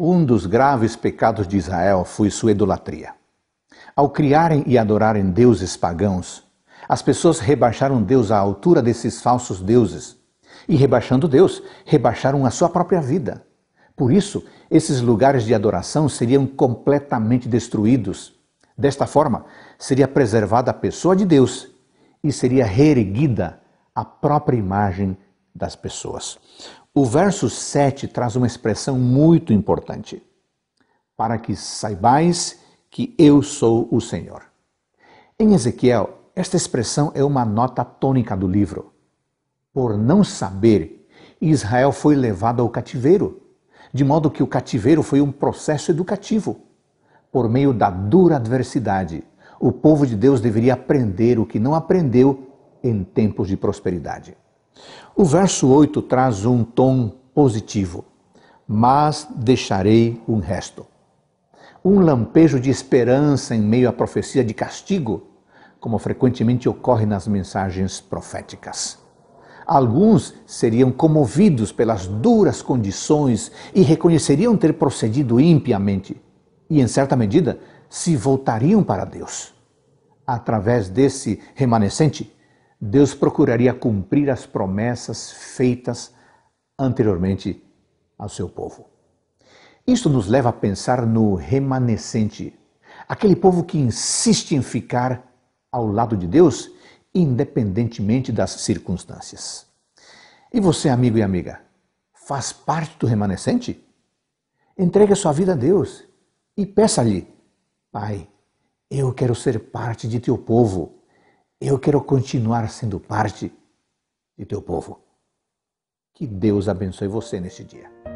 Um dos graves pecados de Israel foi sua idolatria. Ao criarem e adorarem deuses pagãos, as pessoas rebaixaram Deus à altura desses falsos deuses. E rebaixando Deus, rebaixaram a sua própria vida. Por isso, esses lugares de adoração seriam completamente destruídos. Desta forma, seria preservada a pessoa de Deus e seria reerguida a própria imagem das pessoas. O verso 7 traz uma expressão muito importante: para que saibais que eu sou o Senhor. Em Ezequiel, esta expressão é uma nota tônica do livro. Por não saber, Israel foi levado ao cativeiro, de modo que o cativeiro foi um processo educativo. Por meio da dura adversidade, o povo de Deus deveria aprender o que não aprendeu em tempos de prosperidade. O verso 8 traz um tom positivo, mas deixarei um resto. Um lampejo de esperança em meio à profecia de castigo, como frequentemente ocorre nas mensagens proféticas. Alguns seriam comovidos pelas duras condições e reconheceriam ter procedido impiamente, e em certa medida se voltariam para Deus. Através desse remanescente, Deus procuraria cumprir as promessas feitas anteriormente ao seu povo. Isso nos leva a pensar no remanescente, aquele povo que insiste em ficar ao lado de Deus, independentemente das circunstâncias. E você, amigo e amiga, faz parte do remanescente? Entregue a sua vida a Deus e peça-lhe: Pai, eu quero ser parte de teu povo eu quero continuar sendo parte de teu povo. Que Deus abençoe você neste dia.